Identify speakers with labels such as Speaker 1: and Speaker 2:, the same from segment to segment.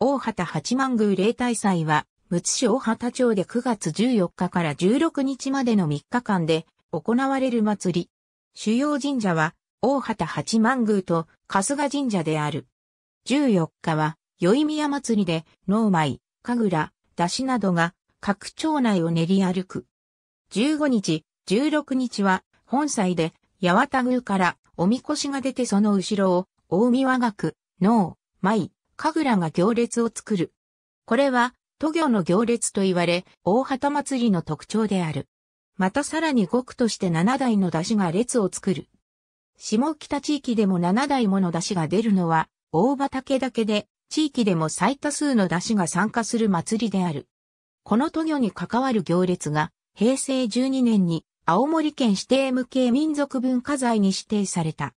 Speaker 1: 大畑八幡宮例大祭は、むつ市大畑町で9月14日から16日までの3日間で行われる祭り。主要神社は、大畑八幡宮と春日神社である。14日は、宵宮祭りで、農米、神楽、出汁などが、各町内を練り歩く。15日、16日は、本祭で、八幡宮から、おみこしが出てその後ろを、大宮学、農、米、神楽が行列を作る。これは、都行の行列と言われ、大旗祭りの特徴である。またさらに語句として七台の出汁が列を作る。下北地域でも七台もの出汁が出るのは、大畑だけで、地域でも最多数の出汁が参加する祭りである。この都行に関わる行列が、平成12年に、青森県指定無形民族文化財に指定された。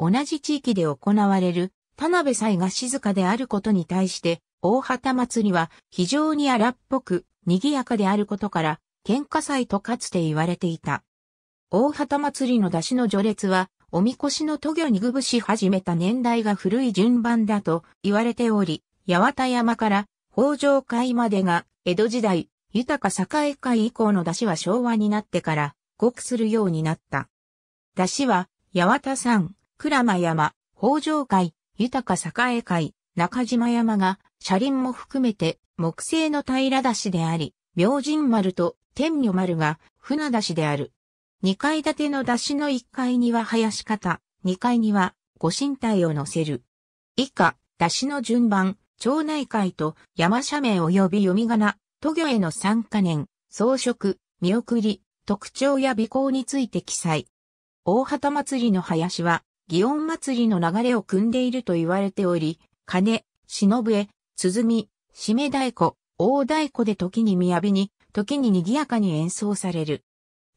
Speaker 1: 同じ地域で行われる田辺祭が静かであることに対して、大旗祭りは非常に荒っぽく、賑やかであることから、喧嘩祭とかつて言われていた。大旗祭りの出しの序列は、おみこしの渡御にぐぶし始めた年代が古い順番だと言われており、八幡山から北条会までが江戸時代、豊か栄会以降の出しは昭和になってから、ごくするようになった。出しは、八幡山、倉間山、北条会、豊か栄会、中島山が、車輪も含めて、木製の平出しであり、明神丸と天女丸が船出しである。二階建ての出しの一階には林方、二階にはご神体を乗せる。以下、出しの順番、町内会と山斜面及び読み仮名、都魚への参加年、装飾、見送り、特徴や尾行について記載。大旗祭りの林は、祇園祭りの流れを組んでいると言われており、金、忍え、鼓、締め太鼓、大太鼓で時に雅に、時に賑やかに演奏される。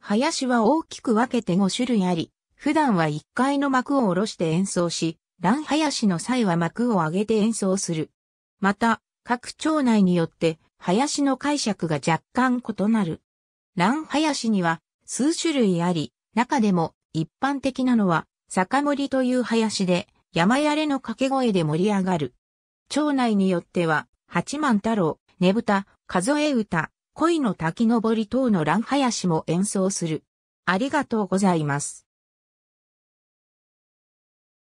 Speaker 1: 林は大きく分けて5種類あり、普段は1階の幕を下ろして演奏し、乱林の際は幕を上げて演奏する。また、各町内によって、林の解釈が若干異なる。乱林には数種類あり、中でも一般的なのは酒森という林で、山やれの掛け声で盛り上がる。町内によっては、八幡太郎、ねぶた、数え歌、恋の滝登り等の乱林も演奏する。ありがとうございます。